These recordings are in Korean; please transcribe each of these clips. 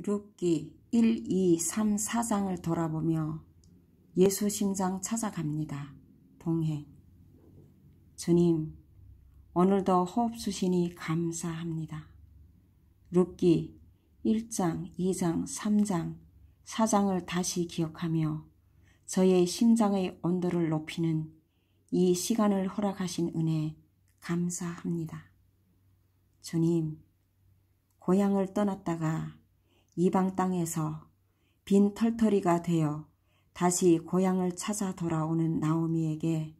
룻기 1, 2, 3, 4장을 돌아보며 예수 심장 찾아갑니다. 동행 주님 오늘도 호흡 주시니 감사합니다. 룻기 1장, 2장, 3장, 4장을 다시 기억하며 저의 심장의 온도를 높이는 이 시간을 허락하신 은혜 감사합니다. 주님, 고향을 떠났다가 이방 땅에서 빈 털터리가 되어 다시 고향을 찾아 돌아오는 나오미에게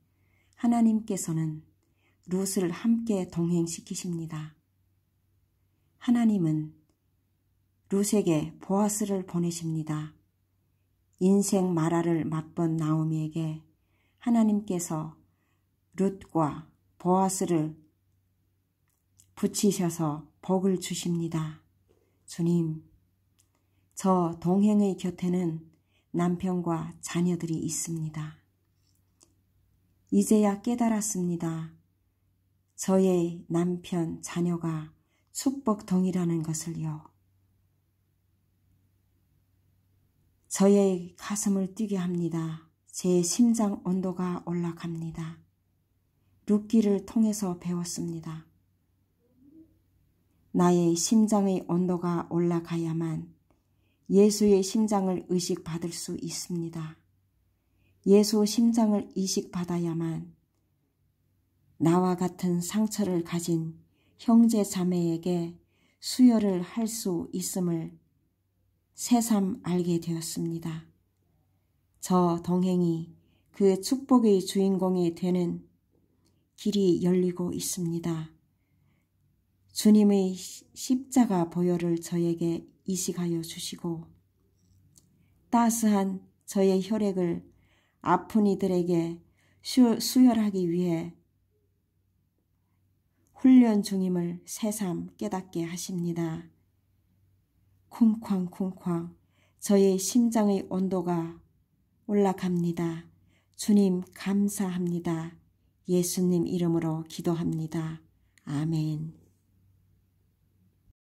하나님께서는 룻을 함께 동행시키십니다. 하나님은 룻에게 보아스를 보내십니다. 인생 마라를 맛본 나오미에게 하나님께서 룻과 보아스를 붙이셔서 복을 주십니다. 주님, 저 동행의 곁에는 남편과 자녀들이 있습니다. 이제야 깨달았습니다. 저의 남편, 자녀가 축복동이라는 것을요. 저의 가슴을 뛰게 합니다. 제 심장 온도가 올라갑니다. 룩기를 통해서 배웠습니다. 나의 심장의 온도가 올라가야만 예수의 심장을 의식받을 수 있습니다. 예수 심장을 이식받아야만 나와 같은 상처를 가진 형제 자매에게 수혈을 할 수 있음을 새삼 알게 되었습니다. 저 동행이 그 축복의 주인공이 되는 길이 열리고 있습니다. 주님의 십자가 보혈을 저에게 이식하여 주시고 따스한 저의 혈액을 아픈 이들에게 수혈하기 위해 훈련 중임을 새삼 깨닫게 하십니다. 쿵쾅쿵쾅 저의 심장의 온도가 올라갑니다. 주님 감사합니다. 예수님 이름으로 기도합니다. 아멘.